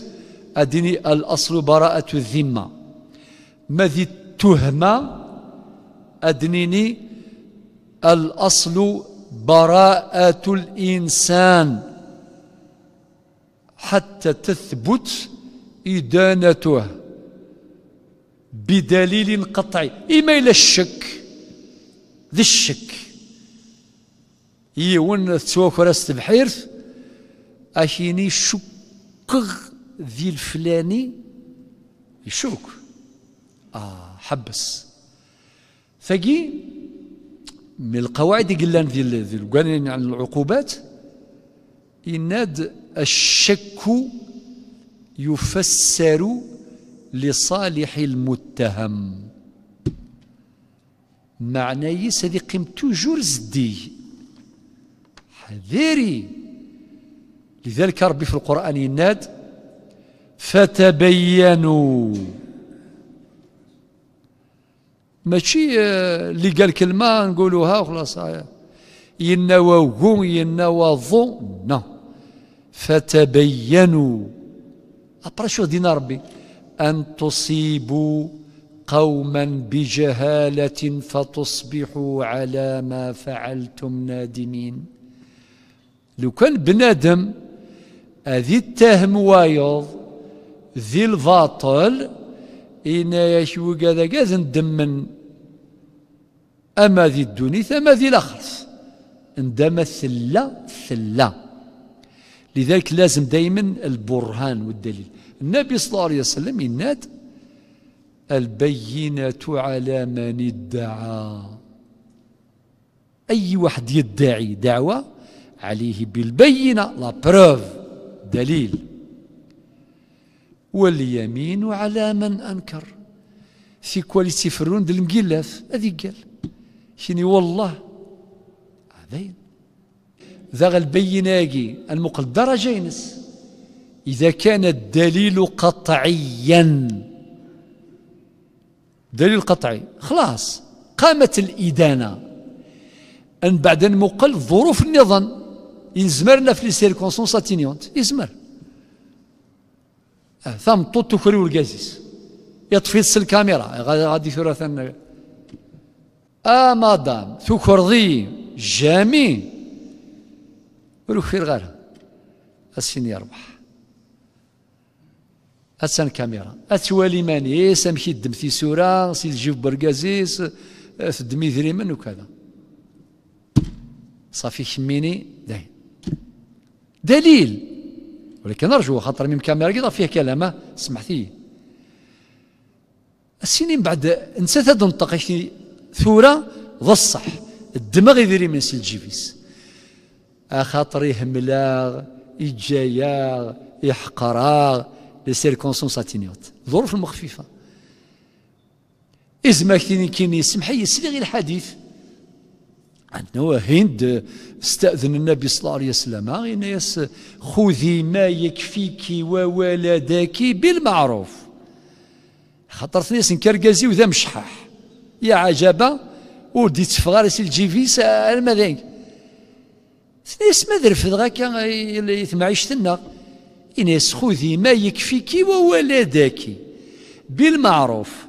اديني الاصل براءه الذمه ما ذي التهمه ادنيني الاصل براءه الانسان حتى تثبت إدانته بدليل قطعي إما إلى الشك ذي الشك يون إيه، تسوافر استبحيرث أشيني شكغ ذي الفلاني يشوك آه حبس ثقي من القواعد قلنا ذي ذي القوانين عن العقوبات إناد الشك يفسر لصالح المتهم معنى هذه قيمتو جور زدي حذري لذلك ربي في القرآن يناد فتبينوا ماشي اللي آه، قال كلمة نقولوها وخلاص ينوى وغو ينوى ظن نعم. فتبينوا أبرا شو دين ربي أن تصيبوا قوما بجهالة فتصبحوا على ما فعلتم نادمين لو كان بنادم هذه التهم وايض ذي الباطل إنا يشو كذا كذا من أما ذي الدنيا أما ذي الأخرس ندم ثلة ثلة لذلك لازم دائما البرهان والدليل النبي صلى الله عليه وسلم يناد البينة على من ادعى أي واحد يدعي دعوة عليه بالبينة لا بروف دليل واليمين على من أنكر في كواليتي فرون ديال المقلاف هذيك قال شني والله هذين ذا البيناكي المقدرة جينس إذا كان الدليل قطعيا دليل قطعي خلاص قامت الإدانة أن بعد المقل ظروف النظام يزمرنا في لي سيركونسونس اتينيونت يزمر آه، ثم طوط تكري والقازيس يطفي الكاميرا غادي ثورة ثانية آه مادام تكرضي جامي ولو خير غيرها السين يربح اتسان كاميرا اتوالي ماني إيه، سامحي الدم في سورة سي الجيف برقازيس آه، في الدم يثريمن وكذا صافي شميني داين دليل ولكن نرجو خاطر من كاميرا كي فيها كلام آه، سمحتي السنين بعد انسى هاد نطق ثوره ذا الصح الدماغ يدري من سي الجيفيس اخاطر آه، يهملاغ يجاياغ يحقراغ لي سيركونسونس اتينيوت الظروف المخففه إزما كيني يسمح لي يسلي غير الحديث عندنا هند استأذن النبي صلى الله عليه وسلم إن يس خذي ما يكفيك وولدك بالمعروف خاطر ثنيس نكركازي وذا مشحح يا عجبة ودي تفغار سي الجيفيس المذاك ثنيس ما درفد غاكا يتمعيش إنس خذي ما يكفيك وولدك بالمعروف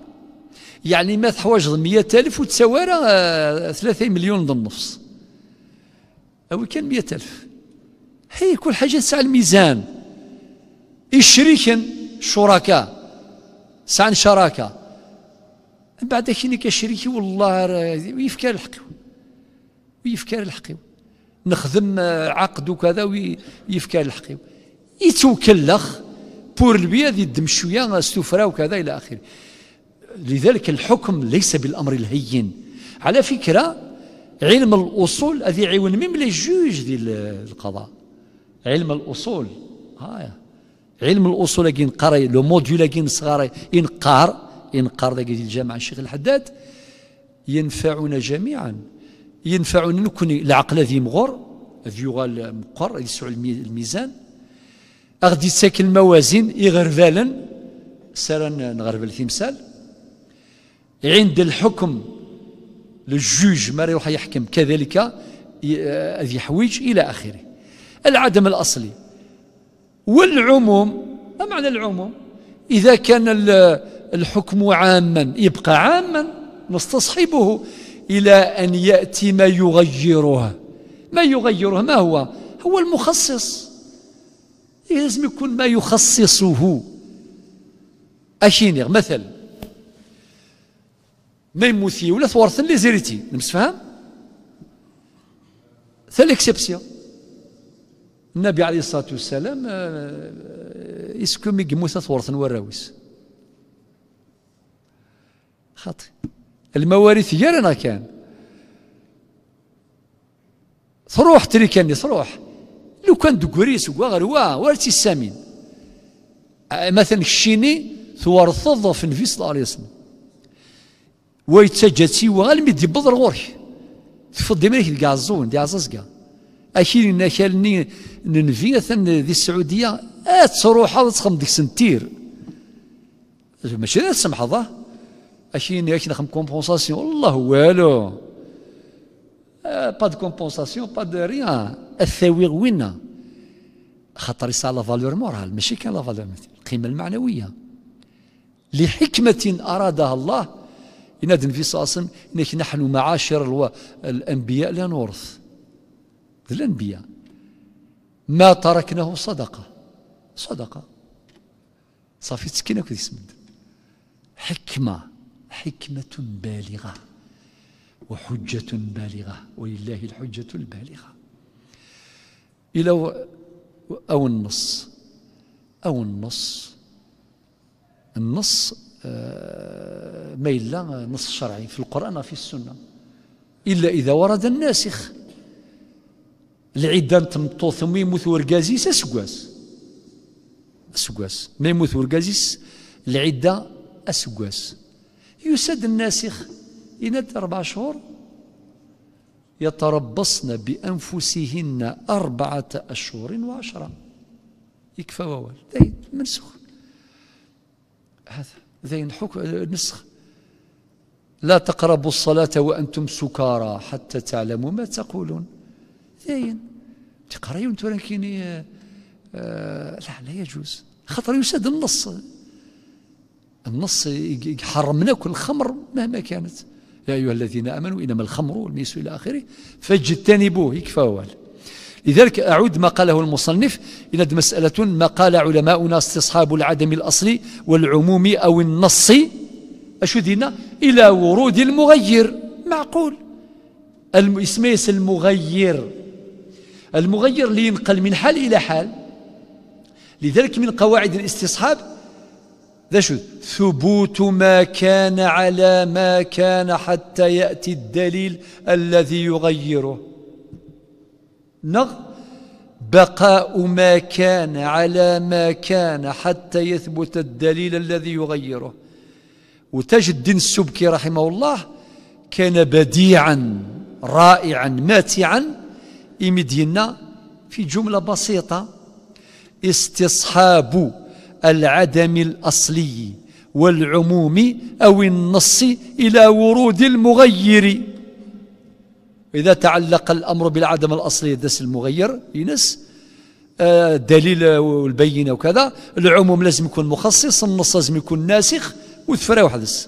يعني ما تحوج مية ألف وتسوارى ثلاثة مليون ونص أو كان مية ألف هي كل حاجة تسعى الميزان الشريك شركاء سعى شراكة من بعد كيني كشريكي والله ويفكر الحقيو ويفكر الحقيو نخدم عقد وكذا ويفكر الحقيو يتوكلخ بور البياد يدم شويه استفرا وكذا الى اخره لذلك الحكم ليس بالامر الهين على فكره علم الاصول هذه عيون ميم لي جوج ديال القضاء علم الاصول ها علم الاصول كي نقرا لو موديول كي انقار ينقار ينقار ديال الجامعه الشيخ الحداد ينفعنا جميعا ينفعنا نكون العقل ذي مغور ذي يغال مقر يسع الميزان أغدي تساكل الموازين إغربالا سارا نغرب التمثال عند الحكم للجوج ما يروح يحكم كذلك هذه آه، حويج إلى آخره العدم الأصلي والعموم ما معنى العموم إذا كان الحكم عاما يبقى عاما نستصحبه إلى أن يأتي ما يغيره ما يغيره ما هو هو المخصص لازم يكون ما يخصصه اشينيغ مثلا نيموثي ولا ثورثن لي نمس نمسفهم ثا النبي عليه الصلاه والسلام اسكو مي قموثا ثورثن وراويس خاطئ المواريث جارنا كان تروح تريكاني صروح لو كان دقريس واه ورتي السامين مثلا الشيني ثورثض في نفيس الله عليه وسلم ويتسجد سوى المي دي بضر غورك تفضي ملك القازون دي عزازكا أكيد إن كان ننفي ذي السعودية آه، تروح وتخم ديك سنتير ماشي لا تسمح ضه أكيد أكيد نخم كومبونساسيون والله والو با دو كومبونساسيون با دو ريان الثوي غوينا خاطر يسعى لا فالور مورال ماشي كان لا فالور القيمه المعنويه لحكمه ارادها الله ينادن في صاصم انك نحن معاشر الانبياء لا نورث الانبياء ما تركناه صدقه صدقه صافي تسكينه كذي حكمه حكمه بالغه وحجه بالغه ولله الحجه البالغه إلى أو النص أو النص النص آه، ما إلا نص شرعي في القرآن في السنة إلا إذا ورد الناسخ العدة تمطو ثم يموت ورقازيس اسقاس اسقاس ما يموت ورقازيس العدة اسقاس يسد الناسخ يناد أربع شهور يتربصن بأنفسهن أربعة أشهر وعشرة يكفى ووال ذين منسوخ هذا ذين حكم نسخ لا تقربوا الصلاة وأنتم سكارى حتى تعلموا ما تقولون تقرأي تقرأيون ولكن آه، آه، لا لا يجوز خطر يسد النص النص يحرمنا كل الخمر مهما كانت يا أيها الذين أمنوا إنما الخمر والميسر إلى آخره فاجتنبوه يكفى لذلك أعود ما قاله المصنف إن مسألة ما قال علماؤنا استصحاب العدم الأصلي والعموم أو النص أشدنا إلى ورود المغير معقول اسميس المغير المغير لينقل من حال إلى حال لذلك من قواعد الاستصحاب ذا شو ثبوت ما كان على ما كان حتى يأتي الدليل الذي يغيره نغ بقاء ما كان على ما كان حتى يثبت الدليل الذي يغيره وتاج الدين السبكي رحمه الله كان بديعا رائعا ماتعا إمدينا في جملة بسيطة استصحاب العدم الأصلي والعموم أو النص إلى ورود المغير إذا تعلق الأمر بالعدم الأصلي دس المغير ينس آه، دليل والبينة وكذا العموم لازم يكون مخصص النص لازم يكون ناسخ وثفرة وحدث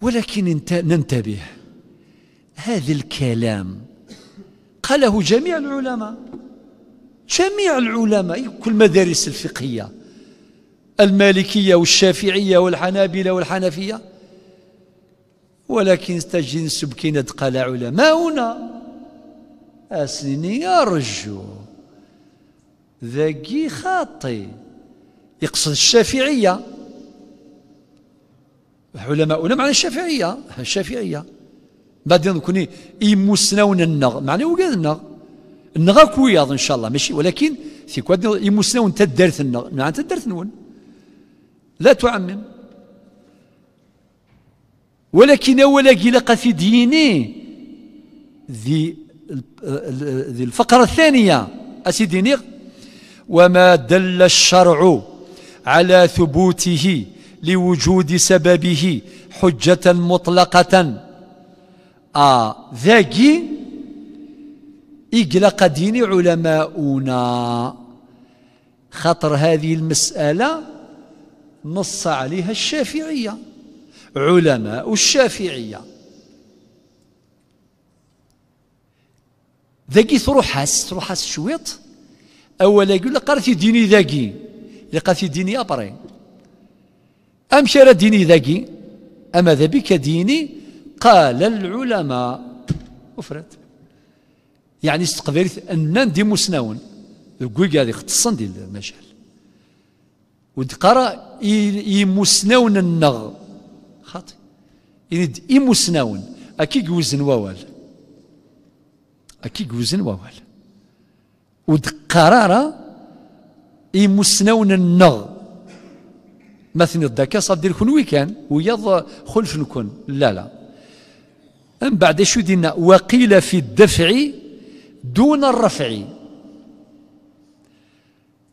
ولكن ننتبه هذا الكلام قاله جميع العلماء جميع العلماء كل المدارس الفقهية المالكية والشافعية والحنابلة والحنفية ولكن تجد سبكين قال علماؤنا أسني يا رجو ذاكي خاطي يقصد الشافعية علماؤنا معنى الشافعية الشافعية بعدين كوني إيموسنا النغ معنى وقال النغ النغاك كوياض ان شاء الله ماشي ولكن في كواد يمسنون تدرت انت تدرت نون لا تعمم ولكن أولا قلق في ديني ذي ذي الفقرة الثانية أسيدينيغ وما دل الشرع على ثبوته لوجود سببه حجة مطلقة آه ذاكي إقلق دين علماؤنا خطر هذه المسألة نص عليها الشافعية علماء الشافعية ذاكي تروح حاس شويط أولا يقول لك قرتي ديني ذاكي لقاتي ديني أبري أم شرى ديني ذاكي أما ذا بك ديني قال العلماء أفرد يعني استقباليت ان نديمو مسناون كويك هذه ختصن ديال المجال ودقرا اي مسناون النغ خاطي يريد مسناون اكي جوزن ووال اكي جوزن ووال ودقرارا مسناون النغ مثلا الدكا صاب دير كون ويكان ويض خلف نكون لا لا من بعد شو دينا وقيل في الدفع دون الرفع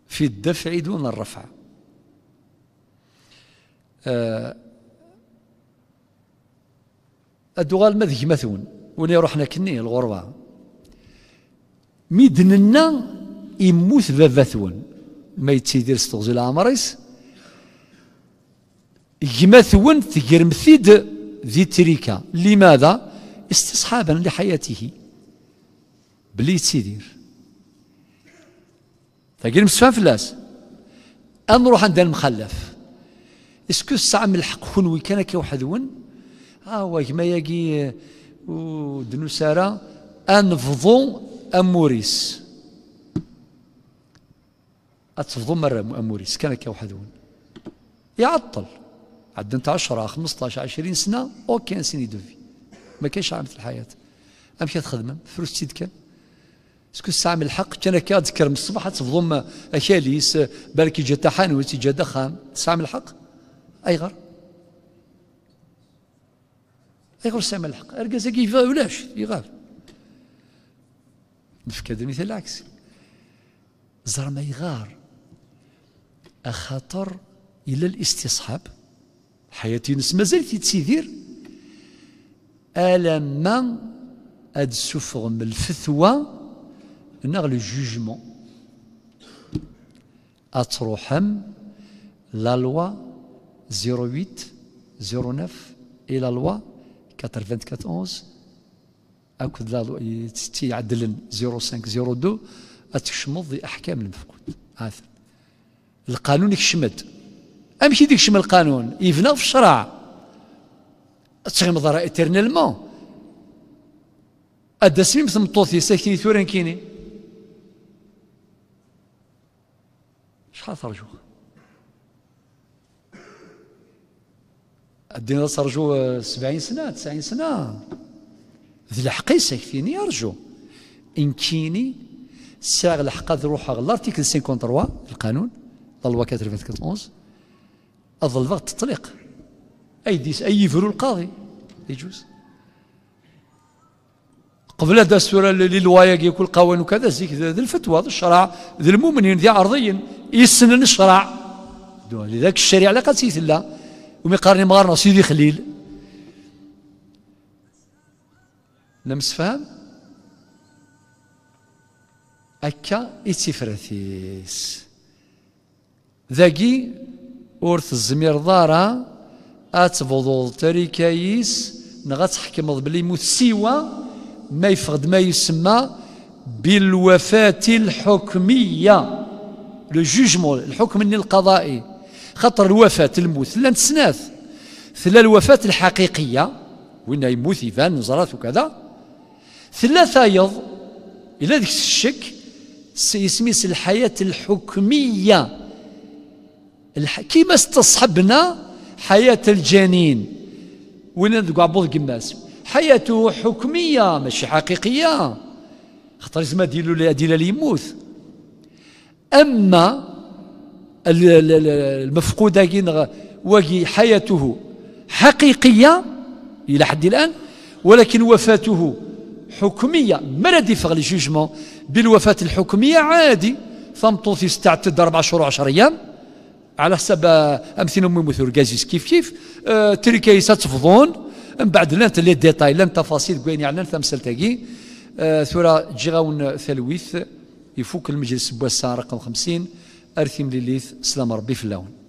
في الدفع دون الرفع آه، الدغال ماذيك مثون وني رحنا كني الغربة ميدننا يموت باباثون ما يتسيدير ستغزي العمريس يمثون تقرمثيد ذي تريكا لماذا؟ استصحابا لحياته بلي تسيدير تاكير مسفان فلاس نروح عند المخلف اسكو الساعة من الحق كون كان كي واحد ون ها آه، هو كما ياكي ودنو سارة انفضو اموريس اتفضو مرة اموريس كان كي واحد ون يعطل انت 10 15 20 سنة اوكي سيني دوفي ما كاينش في الحياة امشي تخدم فلوس تيد كان سكو من الحق كان كاذكر من الصباح تفضم أشاليس بالك جا تحانوت جا دخان الساعه من الحق أيغر الساعه من الحق أرقز كيف ولاش يغار نفكر مثل العكس زر ما يغار أخاطر إلى الاستصحاب حياتي نس مازال تيتسيدير ألما أد سفغم الفثوى نغ لو جوجمون اتروحم لا لوا 08, 09 et la loi 94, 11. أكد لا لوا تستي يعدلن 0502 أتشمض أحكام المفقود هذا القانون يكشمد أمشي ديك شمل القانون يفنى في الشرع تغمض راه إترنالمون أدا سميم ثمطوثي ساكيني ثوران كيني شحال رجو الدين ترجو سبعين سنة تسعين سنة ذي الحقيس يكفيني أرجو إن كيني ساغ الحقة روحها لارتيكل 53 القانون ضلوا 94 أظل تطلق أي ديس أي فرو القاضي يجوز قبل هذا السورة للوايق يكون قوانين وكذا زيك ذا الفتوى ذا الشرع ذا المؤمنين ذا عرضيا يسنن الشرع لذلك الشريعة لا قد لا ومي قارني مغارنا سيدي خليل فهم أكا إتفرثيس ذاكي أورث الزمير ضارة أتفضل تريكايس نغا تحكم بلي سوى ما يفقد ما يسمى بالوفاة الحكمية لو جوجمون الحكم القضائي خطر الوفاة الموت لا نتسناث ثلا الوفاة الحقيقية وين يموت يفان نزرات وكذا ثلاثة يض إلى ذيك الشك سيسميس الحياة الحكمية الح... كيما استصحبنا حياة الجنين وين ذوك عبود قماس حياته حكمية ماشي حقيقية خطر زعما ديالو ديال اللي يموت أما المفقود واقي حياته حقيقية إلى حد الآن ولكن وفاته حكمية ما لا فغ لي جوجمون بالوفاة الحكمية عادي ثم في استعتد أربع شهور وعشر أيام على حسب أمثلة أمي مثل كيف كيف آه تركيسة من بعد لانت لي ديتاي لان تفاصيل كوين يعلن يعني مسلتاكي آه تجي جيغاون ثلويث يفوك المجلس بوسا رقم 50 ارثيم ليليث سلام ربي في اللون